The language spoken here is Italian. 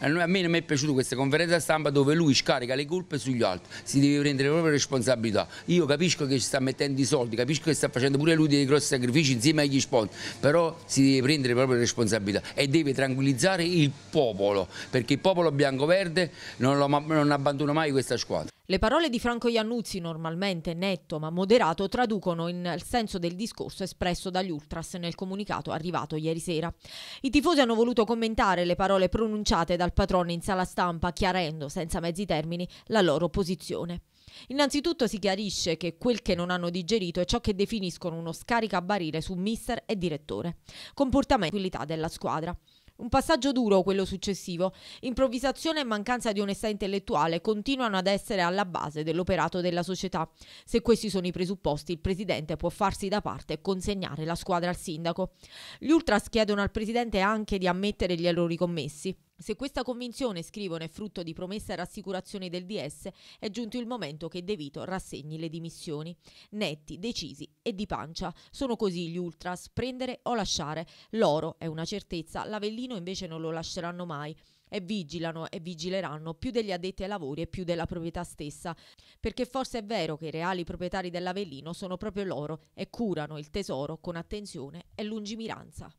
A me non mi è piaciuta questa conferenza stampa dove lui scarica le colpe sugli altri, si deve prendere le proprie responsabilità. Io capisco che ci sta mettendo i soldi, capisco che sta facendo pure lui dei grossi sacrifici insieme agli sponsor, però si deve prendere le proprie responsabilità e deve tranquillizzare il popolo, perché il popolo bianco-verde non, non abbandona mai questa squadra. Le parole di Franco Iannuzzi, normalmente netto ma moderato, traducono il senso del discorso espresso dagli ultras nel comunicato arrivato ieri sera. I tifosi hanno voluto commentare le parole pronunciate dal patrone in sala stampa, chiarendo, senza mezzi termini, la loro posizione. Innanzitutto si chiarisce che quel che non hanno digerito è ciò che definiscono uno scaricabarile su mister e direttore, comportamento e tranquillità della squadra. Un passaggio duro quello successivo. Improvvisazione e mancanza di onestà intellettuale continuano ad essere alla base dell'operato della società. Se questi sono i presupposti, il presidente può farsi da parte e consegnare la squadra al sindaco. Gli ultras chiedono al presidente anche di ammettere gli errori commessi. Se questa convinzione, scrivono, è frutto di promesse e rassicurazioni del DS, è giunto il momento che De Vito rassegni le dimissioni. Netti, decisi e di pancia. Sono così gli ultras, prendere o lasciare. L'oro è una certezza, l'Avellino invece non lo lasceranno mai e vigilano e vigileranno più degli addetti ai lavori e più della proprietà stessa, perché forse è vero che i reali proprietari dell'Avellino sono proprio loro e curano il tesoro con attenzione e lungimiranza.